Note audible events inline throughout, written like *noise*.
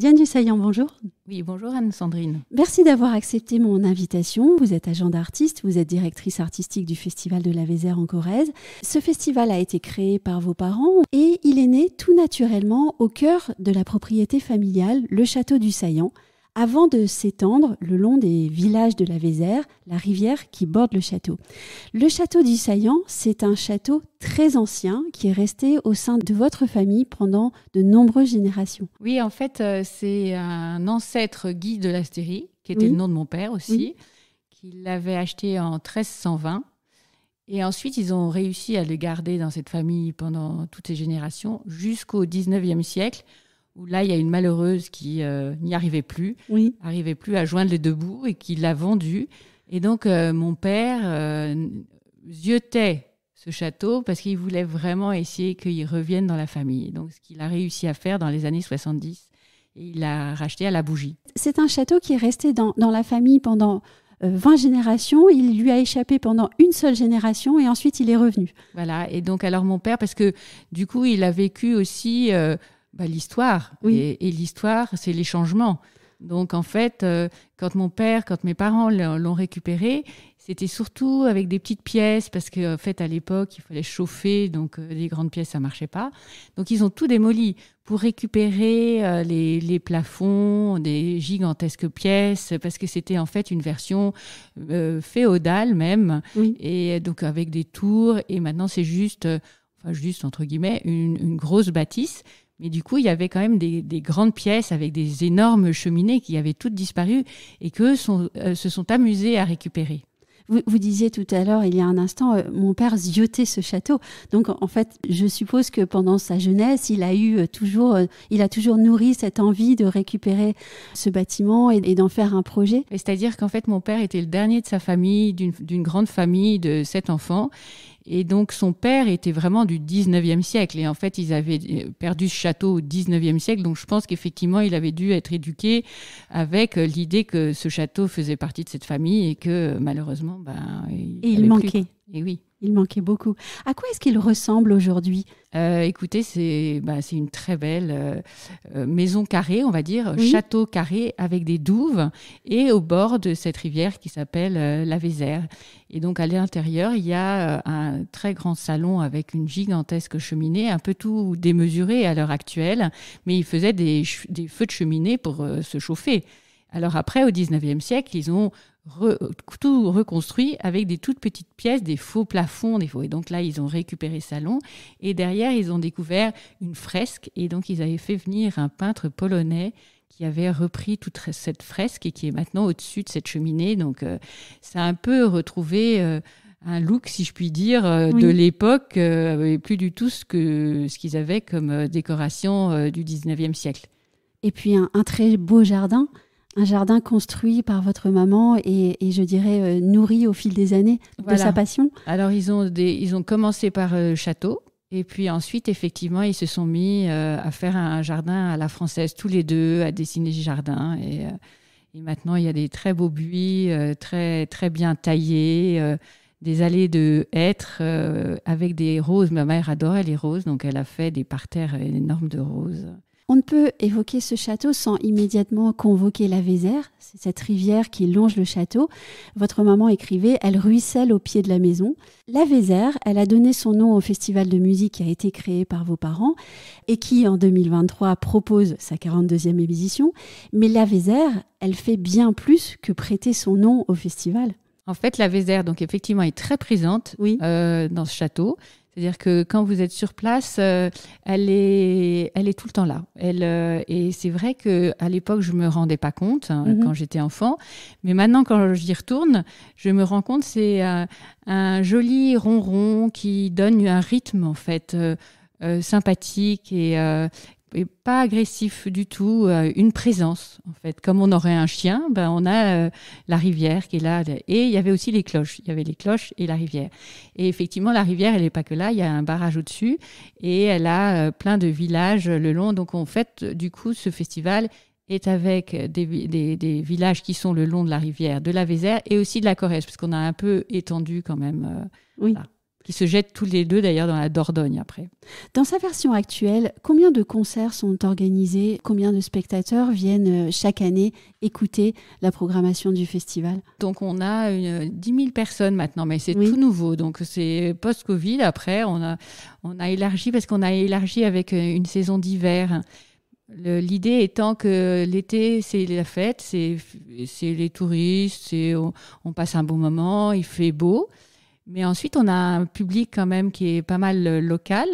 Diane saillant bonjour. Oui, bonjour Anne-Sandrine. Merci d'avoir accepté mon invitation. Vous êtes agent d'artiste, vous êtes directrice artistique du Festival de la Vézère en Corrèze. Ce festival a été créé par vos parents et il est né tout naturellement au cœur de la propriété familiale, le château du Saillant, avant de s'étendre le long des villages de la Vézère, la rivière qui borde le château. Le château du Saillant, c'est un château très ancien qui est resté au sein de votre famille pendant de nombreuses générations. Oui, en fait, euh, c'est un ancêtre Guy de l'Astérie, qui était le nom de mon père aussi, qui l'avait acheté en 1320. Et ensuite, ils ont réussi à le garder dans cette famille pendant toutes ces générations jusqu'au 19e siècle où là, il y a une malheureuse qui euh, n'y arrivait plus, oui. arrivait plus à joindre les deux bouts et qui l'a vendu. Et donc, euh, mon père euh, ziotait ce château parce qu'il voulait vraiment essayer qu'il revienne dans la famille. Donc, ce qu'il a réussi à faire dans les années 70, et il l'a racheté à la bougie. C'est un château qui est resté dans, la famille pendant 20 euh, générations. Il lui a échappé pendant une seule génération et ensuite il est revenu. Voilà. Et donc, alors mon père, parce que du coup, il a vécu aussi bah, l'histoire. Et, l'histoire, c'est les changements. Donc en fait, euh, quand mon père, quand mes parents l'ont récupéré, c'était surtout avec des petites pièces parce qu'en en fait à l'époque il fallait chauffer, donc euh, des les grandes pièces ça marchait pas. Donc ils ont tout démoli pour récupérer euh, les, les, plafonds, des gigantesques pièces parce que c'était en fait une version féodale même et donc avec des tours et maintenant c'est juste, enfin juste entre guillemets une, une grosse bâtisse mais du coup, il y avait quand même des, grandes pièces avec des énormes cheminées qui avaient toutes disparu et que euh, se sont amusés à récupérer. Vous, disiez tout à l'heure, il y a un instant, euh, mon père ziotait ce château. Donc, en fait, je suppose que pendant sa jeunesse, il a euh, toujours, nourri cette envie de récupérer ce bâtiment et d'en faire un projet. C'est-à-dire qu'en fait, mon père était le dernier de sa famille, d'une grande famille de sept enfants. Et donc son père était vraiment du 19e siècle. Et en fait, ils avaient euh, perdu ce château au 19e siècle. Donc je pense qu'effectivement, il avait dû être éduqué avec euh, l'idée que ce château faisait partie de cette famille et que malheureusement, ben, il, manquait oui. Il manquait beaucoup. À quoi est-ce qu'il ressemble aujourd'hui euh, Écoutez, bah, c'est une très belle euh, euh, maison carrée, on va dire, château carré avec des douves et au bord de cette rivière qui s'appelle la Vézère. Et donc à l'intérieur, il y a un très grand salon avec une gigantesque cheminée, un peu tout démesuré à l'heure actuelle, mais il faisait des feux de cheminée pour se chauffer. Alors après, au XIXe siècle, ils ont tout reconstruit avec des toutes petites pièces, des faux plafonds, des faux. Et donc là, ils ont récupéré Salon. Et derrière, ils ont découvert une fresque. Et donc, ils avaient fait venir un peintre polonais qui avait repris toute cette fresque et qui est maintenant au-dessus de cette cheminée. Donc, euh, ça a un peu retrouvé. Euh, un look, si je puis dire, euh, de l'époque, et plus du tout ce que ce qu'ils avaient comme décoration du XIXe siècle. Et puis un, très beau jardin un jardin construit par votre maman et, je dirais euh, nourri au fil des années de sa passion Alors ils ont, ils ont commencé par euh, château et puis ensuite effectivement ils se sont mis euh, à faire un jardin à la française tous les deux, à dessiner des jardins et, maintenant il y a des très beaux buis, très, très bien taillés. des allées de hêtres avec des roses. Ma mère adorait les roses, donc elle a fait des parterres énormes de roses. On ne peut évoquer ce château sans immédiatement convoquer la Vézère, c'est cette rivière qui longe le château. Votre maman écrivait, elle ruisselle au pied de la maison. La Vézère, elle a donné son nom au festival de musique qui a été créé par vos parents et qui, en 2023, propose sa 42e édition. Mais la Vézère, elle fait bien plus que prêter son nom au festival. En fait, la Vézère, donc effectivement, est très présente euh, dans ce château. C'est-à-dire que quand vous êtes sur place, euh, elle, est, elle est tout le temps là. Elle, euh, et c'est vrai qu'à l'époque, je ne me rendais pas compte hein, mhm. quand j'étais enfant. Mais maintenant, quand j'y retourne, je me rends compte c'est euh, un joli ronron qui donne un rythme, en fait. sympathique et pas agressif du tout, euh, une présence en fait. Comme on aurait un chien, ben on a euh, la rivière qui est là. Et il y avait aussi les cloches. Il y avait les cloches et la rivière. Et effectivement, la rivière, elle n'est pas que là. Il y a un barrage au-dessus et elle a euh, plein de villages le long. Donc en fait, du coup, ce festival est avec des, villages qui sont le long de la rivière de la Vézère et aussi de la Corrèze, puisqu'on a un peu étendu quand même. oui qui se jettent tous les deux d'ailleurs dans la Dordogne après. Dans sa version actuelle, combien de concerts sont organisés Combien de spectateurs viennent euh, chaque année écouter la programmation du festival Donc on a une, 10 000 personnes maintenant, mais c'est tout nouveau. Donc c'est post-Covid. Après, on a, on a élargi parce qu'on a élargi avec euh, une saison d'hiver. L'idée étant que l'été, c'est la fête, c'est les touristes, on passe un bon moment, il fait beau. Mais ensuite, on a un public quand même qui est pas mal euh, local.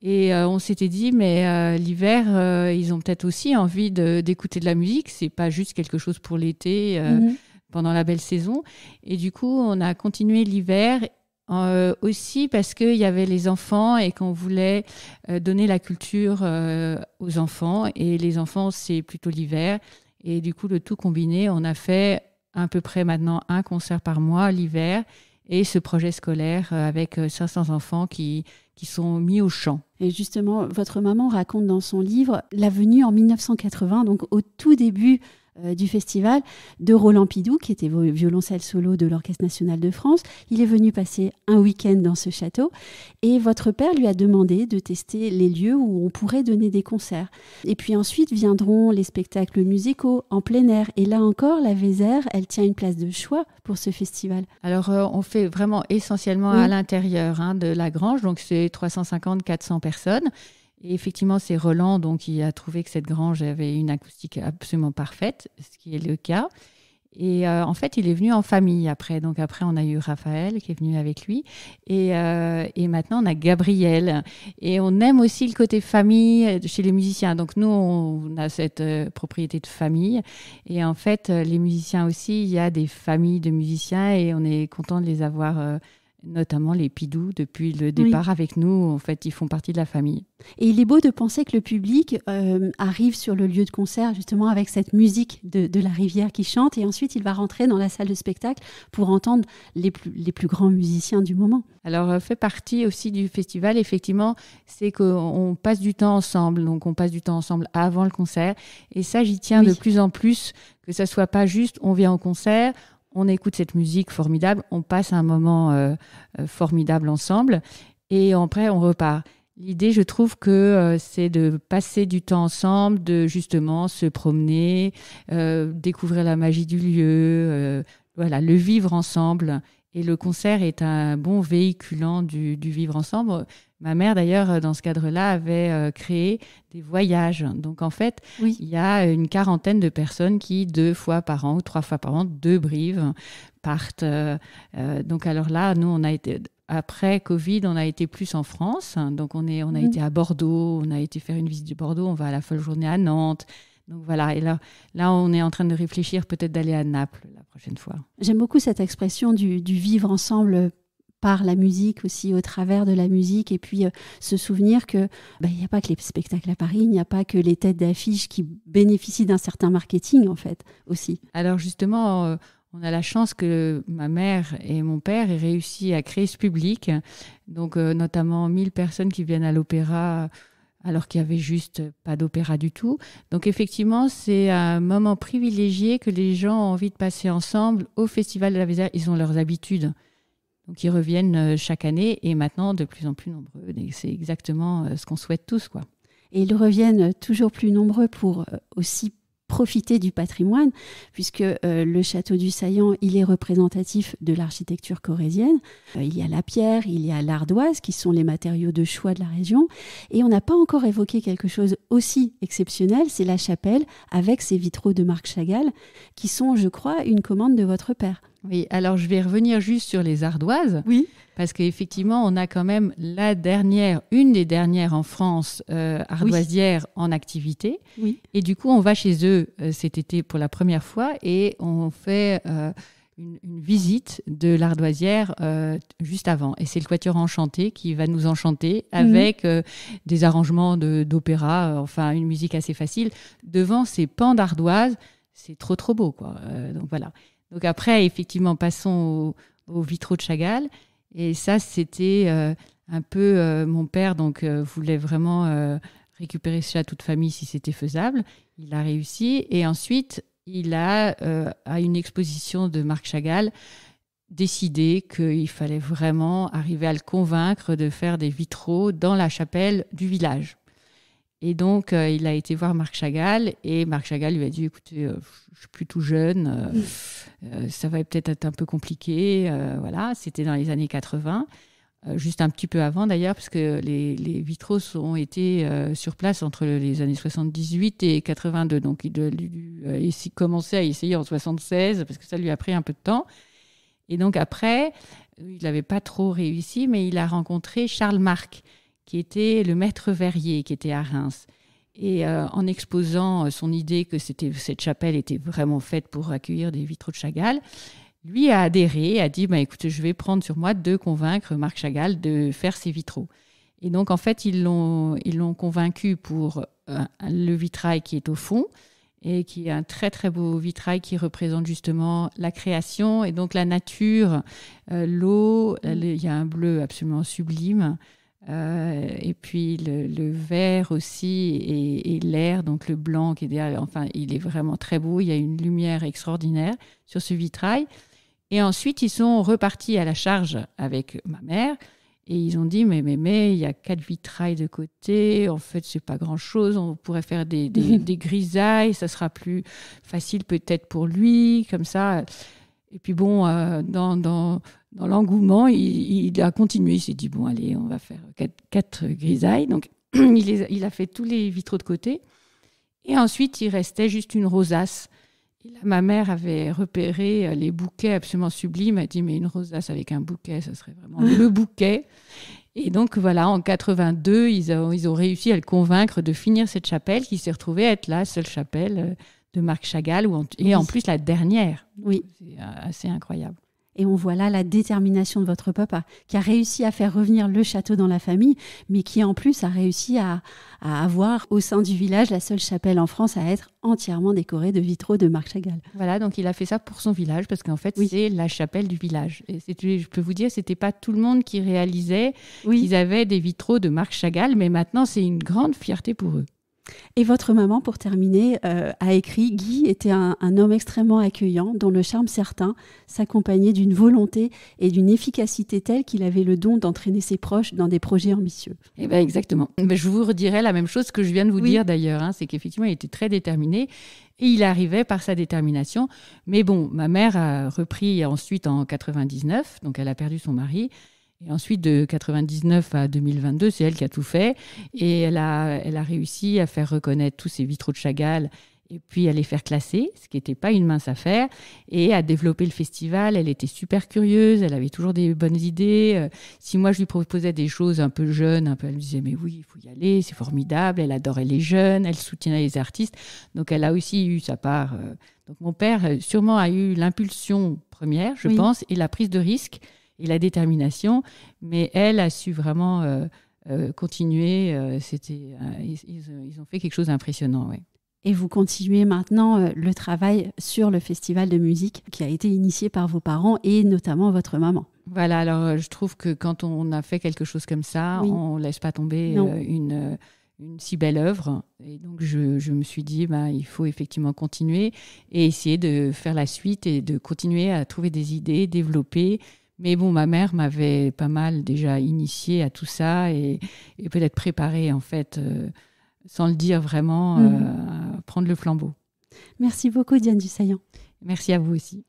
Et euh, on s'était dit, mais euh, l'hiver, ils ont peut-être aussi envie d'écouter de, la musique. C'est pas juste quelque chose pour l'été, mhm. pendant la belle saison. Et du coup, on a continué l'hiver aussi parce qu'il y avait les enfants et qu'on voulait donner la culture aux enfants. Et les enfants, c'est plutôt l'hiver. Et du coup, le tout combiné, on a fait à peu près maintenant un concert par mois l'hiver et ce projet scolaire euh, avec 500 euh, enfants qui, qui sont mis au champ. Et justement, votre maman raconte dans son livre la venue en 1980, donc au tout début euh, du festival, de Roland Pidou, qui était violoncelle solo de l'Orchestre national de France. Il est venu passer un week-end dans ce château et votre père lui a demandé de tester les lieux où on pourrait donner des concerts. Et puis ensuite viendront les spectacles musicaux en plein air. Et là encore, la Vézère, elle tient une place de choix pour ce festival. Alors euh, on fait vraiment essentiellement à l'intérieur hein, de la grange, donc c'est 350-400 personnes. Et effectivement, c'est Roland donc, qui a trouvé que cette grange avait une acoustique absolument parfaite, ce qui est le cas. Et euh, en fait, il est venu en famille après. Donc après, on a eu Raphaël qui est venu avec lui. Et, euh, maintenant, on a Gabriel. Et on aime aussi le côté famille chez les musiciens. Donc nous, on a cette euh, propriété de famille. Et en fait, les musiciens aussi, il y a des familles de musiciens et on est content de les avoir notamment les pidoux depuis le départ avec nous. En fait, ils font partie de la famille. Et il est beau de penser que le public euh, arrive sur le lieu de concert, justement, avec cette musique de, la rivière qui chante. Et ensuite, il va rentrer dans la salle de spectacle pour entendre les plus, les plus grands musiciens du moment. Alors, euh, fait partie aussi du festival, effectivement, c'est qu'on passe du temps ensemble. Donc, on passe du temps ensemble avant le concert. Et ça, j'y tiens de plus en plus, que ça soit pas juste on vient en concert, on écoute cette musique formidable, on passe un moment euh, euh, formidable ensemble et après on repart. L'idée, je trouve que euh, c'est de passer du temps ensemble, de justement se promener, découvrir la magie du lieu, voilà, le vivre ensemble. Et le concert est un bon véhiculant du vivre ensemble. Ma mère, d'ailleurs, euh, dans ce cadre-là, avait euh, créé des voyages. Donc, en fait, il y a une quarantaine de personnes qui, deux fois par an ou trois fois par an, deux brives partent. Euh, donc, alors là, nous, on a été. Après Covid, on a été plus en France. Donc, on, est, on a mmh. été à Bordeaux, on a été faire une visite du Bordeaux, on va à la folle journée à Nantes. Donc voilà, et là, là, on est en train de réfléchir peut-être d'aller à Naples la prochaine fois. J'aime beaucoup cette expression du vivre ensemble par la musique aussi, au travers de la musique, et puis euh, se souvenir que bah, il n'y a pas que les spectacles à Paris, il n'y a pas que les têtes d'affiches qui bénéficient d'un certain marketing en fait aussi. Alors justement. Euh, on a la chance que ma mère et mon père aient réussi à créer ce public, donc euh, notamment 1000 personnes qui viennent à l'opéra alors qu'il y avait juste pas d'opéra du tout. Donc effectivement, c'est un moment privilégié que les gens ont envie de passer ensemble au Festival de la Vézère. Ils ont leurs habitudes. Donc ils reviennent euh, chaque année et maintenant de plus en plus nombreux. C'est exactement euh, ce qu'on souhaite tous. Quoi. Et ils reviennent toujours plus nombreux pour euh, aussi profiter du patrimoine, puisque le château du Saillant, il est représentatif de l'architecture corrézienne. il y a la pierre, il y a l'ardoise, qui sont les matériaux de choix de la région. Et on n'a pas encore évoqué quelque chose aussi exceptionnel, c'est la chapelle avec ses vitraux de Marc Chagall, qui sont, je crois, une commande de votre père. Oui, alors je vais revenir juste sur les ardoises. Oui. Parce qu'effectivement, on a quand même la dernière, une des dernières en France euh, ardoisières en activité. Et du coup, on va chez eux euh, cet été pour la première fois et on fait euh, une, visite de l'ardoisière juste avant. Et c'est le Quatuor Enchanté qui va nous enchanter mhm. avec des arrangements d'opéra, enfin une musique assez facile, devant ces pans d'ardoises, C'est trop, trop beau, quoi. donc voilà. Donc après, effectivement, passons aux vitraux de Chagall. Et ça, c'était euh, un peu euh, mon père, donc euh, voulait vraiment récupérer cela à toute famille si c'était faisable. Il a réussi. Et ensuite, il a, à une exposition de Marc Chagall, décidé qu'il fallait vraiment arriver à le convaincre de faire des vitraux dans la chapelle du village. Et donc, euh, il a été voir Marc Chagall et Marc Chagall lui a dit écoutez, euh, je suis plutôt jeune, euh, mm. ça va peut-être être un peu compliqué. voilà, c'était dans les années 80, juste un petit peu avant d'ailleurs, parce que les, vitraux ont été sur place entre les années 78 et 82. Donc, il, a commencé à essayer en 76, parce que ça lui a pris un peu de temps. Et donc, après, il n'avait pas trop réussi, mais il a rencontré Charles Marc qui était le maître verrier, qui était à Reims. Et euh, en exposant euh, son idée que cette chapelle était vraiment faite pour accueillir des vitraux de Chagall, lui a adhéré, a dit bah, écoute, je vais prendre sur moi de convaincre Marc Chagall de faire ses vitraux. Et donc, en fait, ils l'ont, ils l'ont convaincu pour euh, le vitrail qui est au fond et qui est un très très beau vitrail qui représente justement la création et donc la nature, l'eau. Mmh. Il y a un bleu absolument sublime. Euh, et puis le, vert aussi et, l'air, donc le blanc qui est derrière, enfin il est vraiment très beau, il y a une lumière extraordinaire sur ce vitrail. Et ensuite ils sont repartis à la charge avec ma mère et ils ont dit mais mais mais il y a quatre vitrailles de côté, en fait c'est pas grand chose, on pourrait faire *laughs* des grisailles, ça sera plus facile peut-être pour lui comme ça. Et puis bon, euh, dans, l'engouement, il, a continué. Il s'est dit, bon, allez, on va faire quatre, grisailles. Donc, *clears throat* il, a fait tous les vitraux de côté. Et ensuite, il restait juste une rosace. Et ma mère avait repéré euh, les bouquets absolument sublimes. Elle dit, mais une rosace avec un bouquet, ce serait vraiment ah. le bouquet. Et donc, voilà, en 82, ils ont, ils ont réussi à le convaincre de finir cette chapelle qui s'est retrouvée être la seule chapelle euh, de Marc Chagall, et en plus la dernière. Oui. C'est euh, assez incroyable. Et on voit là la détermination de votre papa, qui a réussi à faire revenir le château dans la famille, mais qui en plus a réussi à, avoir au sein du village la seule chapelle en France à être entièrement décorée de vitraux de Marc Chagall. Voilà, donc il a fait ça pour son village, parce qu'en fait, c'est la chapelle du village. Et je peux vous dire, c'était pas tout le monde qui réalisait qu'ils avaient des vitraux de Marc Chagall, mais maintenant, c'est une grande fierté pour eux. Et votre maman, pour terminer, euh, a écrit Guy était un, homme extrêmement accueillant, dont le charme certain s'accompagnait d'une volonté et d'une efficacité telle qu'il avait le don d'entraîner ses proches dans des projets ambitieux. Eh ben exactement. Mais ben, je vous redirai la même chose que je viens de vous dire d'ailleurs, hein. c'est qu'effectivement, il était très déterminé et il arrivait par sa détermination. Mais bon, ma mère a repris ensuite en 99, donc elle a perdu son mari. Et ensuite, de 99 à 2022, c'est elle qui a tout fait. Et elle a, elle a réussi à faire reconnaître tous ces vitraux de Chagall et puis à les faire classer, ce qui n'était pas une mince affaire, et à développer le festival. Elle était super curieuse, elle avait toujours des bonnes idées. Euh, si moi je lui proposais des choses un peu jeunes, un peu, elle me disait mais oui, il faut y aller, c'est formidable. Elle adorait les jeunes, elle soutenait les artistes, donc elle a aussi eu sa part. Euh. Donc mon père euh, sûrement a eu l'impulsion première, je pense, et la prise de risque et la détermination. Mais elle a su vraiment euh, euh, continuer. Euh, c'était, ils, ont fait quelque chose d'impressionnant. Ouais. Et vous continuez maintenant le travail sur le festival de musique qui a été initié par vos parents et notamment votre maman. Voilà, alors je trouve que quand on a fait quelque chose comme ça, on ne laisse pas tomber une une si belle œuvre. Et donc, je, je me suis dit, bah, il faut effectivement continuer et essayer de faire la suite et de continuer à trouver des idées, développer mais bon, ma mère m'avait pas mal déjà initiée à tout ça et, peut-être préparée, en fait, euh, sans le dire vraiment, mhm. euh, à prendre le flambeau. Merci beaucoup, Diane Dussaillant. Merci à vous aussi.